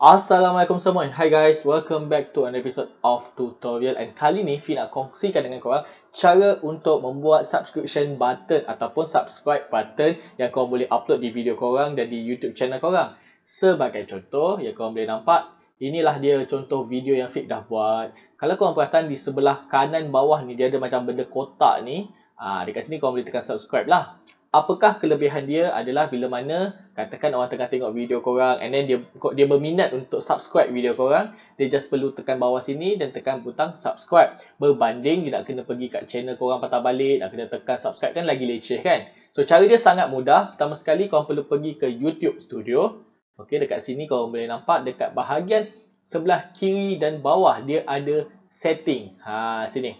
Assalamualaikum semua. Hi guys, welcome back to an episode of tutorial and kali ni Fi nak kongsikan dengan korang cara untuk membuat subscription button ataupun subscribe button yang korang boleh upload di video korang dan di YouTube channel korang. Sebagai contoh, yang korang boleh nampak, inilah dia contoh video yang Fi dah buat. Kalau korang perasan di sebelah kanan bawah ni dia ada macam benda kotak ni, ah dekat sini korang boleh tekan subscribe lah apakah kelebihan dia adalah bila mana katakan orang tengah tengok video korang and then dia dia berminat untuk subscribe video korang dia just perlu tekan bawah sini dan tekan butang subscribe berbanding dia nak kena pergi kat channel korang patah balik nak kena tekan subscribe kan lagi leceh kan so cara dia sangat mudah pertama sekali korang perlu pergi ke YouTube Studio Okey, dekat sini korang boleh nampak dekat bahagian sebelah kiri dan bawah dia ada setting ha sini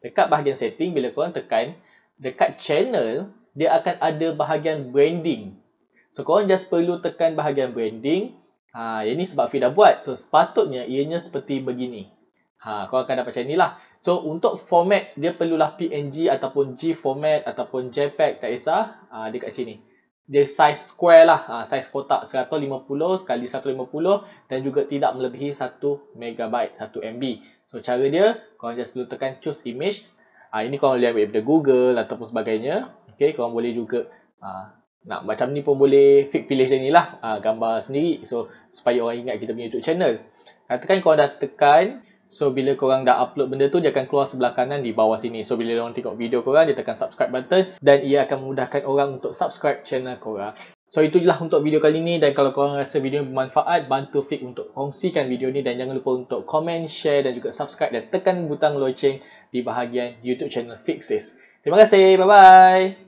dekat bahagian setting bila korang tekan dekat channel dia akan ada bahagian branding. So, korang just perlu tekan bahagian branding. Ha, yang ni sebab Fee dah buat. So, sepatutnya ianya seperti begini. Ha, korang akan dapat macam inilah. So, untuk format, dia perlulah PNG ataupun G format ataupun JPEG. Tak kisah. Ha, dia kat sini. Dia size square lah. Ha, size kotak 150 sekali 150 dan juga tidak melebihi 1 MB, 1 MB. So, cara dia, korang just perlu tekan choose image. Ha, ini korang boleh ambil daripada Google ataupun sebagainya. Okay, korang boleh juga uh, nak macam ni pun boleh fit pilih sini lah uh, gambar sendiri. So, supaya orang ingat kita punya YouTube channel. Katakan korang dah tekan. So, bila korang dah upload benda tu, dia akan keluar sebelah kanan di bawah sini. So, bila orang tengok video korang, dia tekan subscribe button dan ia akan memudahkan orang untuk subscribe channel korang. So, itu je lah untuk video kali ni dan kalau korang rasa video ni bermanfaat, bantu Fik untuk kongsikan video ni dan jangan lupa untuk komen, share dan juga subscribe dan tekan butang loceng di bahagian YouTube channel Fixes. Terima kasih. Bye-bye.